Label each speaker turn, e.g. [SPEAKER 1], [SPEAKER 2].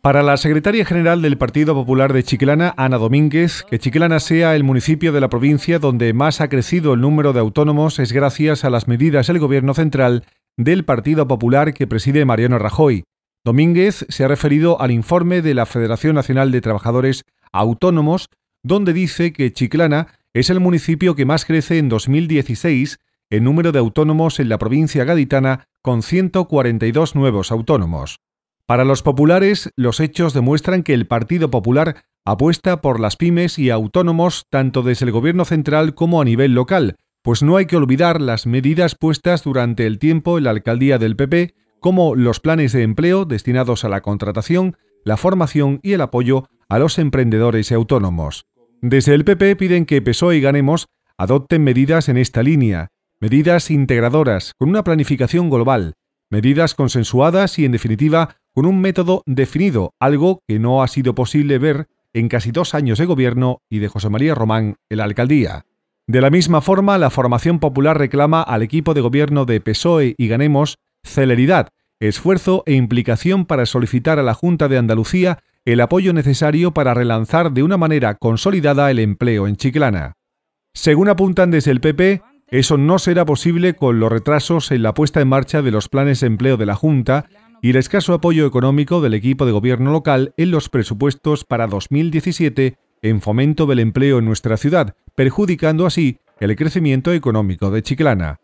[SPEAKER 1] Para la secretaria general del Partido Popular de Chiclana, Ana Domínguez, que Chiclana sea el municipio de la provincia donde más ha crecido el número de autónomos es gracias a las medidas del Gobierno central del Partido Popular que preside Mariano Rajoy. Domínguez se ha referido al informe de la Federación Nacional de Trabajadores Autónomos, donde dice que Chiclana es el municipio que más crece en 2016 en número de autónomos en la provincia gaditana, con 142 nuevos autónomos. Para los populares, los hechos demuestran que el Partido Popular apuesta por las pymes y autónomos tanto desde el gobierno central como a nivel local, pues no hay que olvidar las medidas puestas durante el tiempo en la alcaldía del PP, como los planes de empleo destinados a la contratación, la formación y el apoyo a los emprendedores y autónomos. Desde el PP piden que PSOE y Ganemos adopten medidas en esta línea, medidas integradoras, con una planificación global, medidas consensuadas y, en definitiva, con un método definido, algo que no ha sido posible ver en casi dos años de gobierno y de José María Román en la alcaldía. De la misma forma, la formación popular reclama al equipo de gobierno de PSOE y Ganemos celeridad, esfuerzo e implicación para solicitar a la Junta de Andalucía el apoyo necesario para relanzar de una manera consolidada el empleo en Chiclana. Según apuntan desde el PP, eso no será posible con los retrasos en la puesta en marcha de los planes de empleo de la Junta y el escaso apoyo económico del equipo de gobierno local en los presupuestos para 2017 en fomento del empleo en nuestra ciudad, perjudicando así el crecimiento económico de Chiclana.